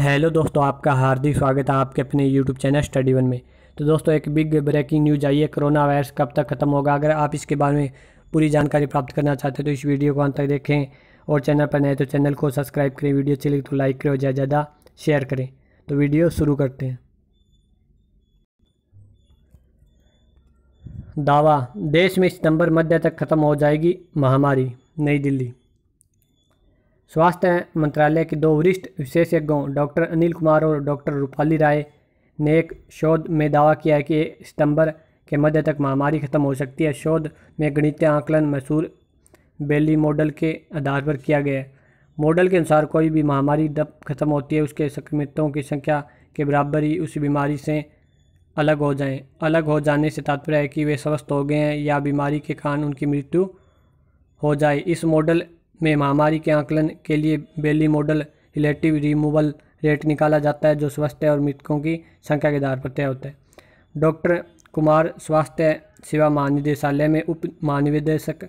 hello दोस्तों आपका हार्दिक स्वागत है आपके अपने यूट्यूब चैनल स्टडी वन में तो दोस्तों एक बिग ब्रेकिंग न्यूज आई है कोरोना वायरस कब तक खत्म होगा अगर आप इसके बारे में पूरी जानकारी प्राप्त करना चाहते हैं तो इस वीडियो को अंत तक देखें और चैनल पर नए तो चैनल को सब्सक्राइब करें वीडियो अच्छी लगी तो लाइक करें और ज़्यादा ज़्यादा शेयर करें तो वीडियो शुरू करते हैं दावा देश में सितंबर मध्य तक खत्म हो जाएगी महामारी नई दिल्ली स्वास्थ्य मंत्रालय के दो वरिष्ठ विशेषज्ञों डॉक्टर अनिल कुमार और डॉक्टर रूपाली राय ने एक शोध में दावा किया है कि सितंबर के मध्य तक महामारी खत्म हो सकती है शोध में गणितीय आंकलन मशहूर बेली मॉडल के आधार पर किया गया है मॉडल के अनुसार कोई भी महामारी जब खत्म होती है उसके संक्रमितों की संख्या के बराबर ही उस बीमारी से अलग हो जाएं अलग हो जाने से तात्पर्य है कि वे स्वस्थ हो गए हैं या बीमारी के कारण उनकी मृत्यु हो जाए इस मॉडल में महामारी के आकलन के लिए Bailey model relative removal rate निकाला जाता है जो स्वास्थ्य और मृतकों की संख्या के आधार पर तय होता है डॉक्टर कुमार स्वास्थ्य सेवा महानिदेशालय में उप महानिदेशक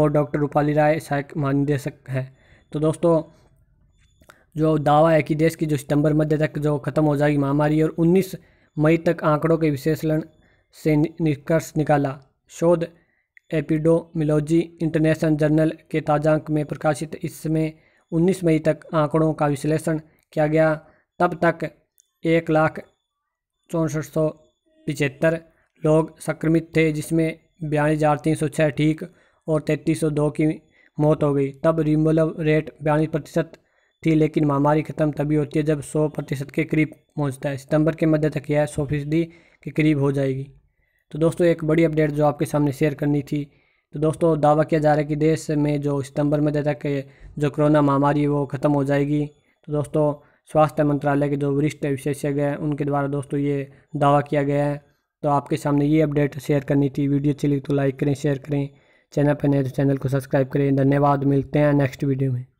और डॉक्टर रूपाली राय सहायक महानिदेशक हैं तो दोस्तों जो दावा है कि देश की जो सितंबर मध्य तक जो खत्म हो जाएगी महामारी और 19 मई तक आंकड़ों के विश्लेषण से निष्कर्ष निकाला शोध एपिडोमिलोजी इंटरनेशनल जर्नल के ताजांक में प्रकाशित इसमें 19 मई तक आंकड़ों का विश्लेषण किया गया तब तक एक लाख चौंसठ सौ पिचहत्तर लोग संक्रमित थे जिसमें बयालीस हज़ार तीन सौ छः ठीक और तैंतीस सौ दो की मौत हो गई तब रिमूवल रेट बयालीस प्रतिशत थी लेकिन महामारी ख़त्म तभी होती है जब सौ प्रतिशत के करीब पहुंचता है सितंबर के मध्य तक यह सौ फीसदी के करीब हो जाएगी तो दोस्तों एक बड़ी अपडेट जो आपके सामने शेयर करनी थी तो दोस्तों दावा किया जा रहा है कि देश में जो सितंबर में कि जो कोरोना महामारी वो ख़त्म हो जाएगी तो दोस्तों स्वास्थ्य मंत्रालय के जो वरिष्ठ विशेषज्ञ हैं उनके द्वारा दोस्तों ये दावा किया गया है तो आपके सामने ये अपडेट शेयर करनी थी वीडियो अच्छी लगी तो लाइक करें शेयर करें चैनल पर नए तो चैनल को सब्सक्राइब करें धन्यवाद मिलते हैं नेक्स्ट वीडियो में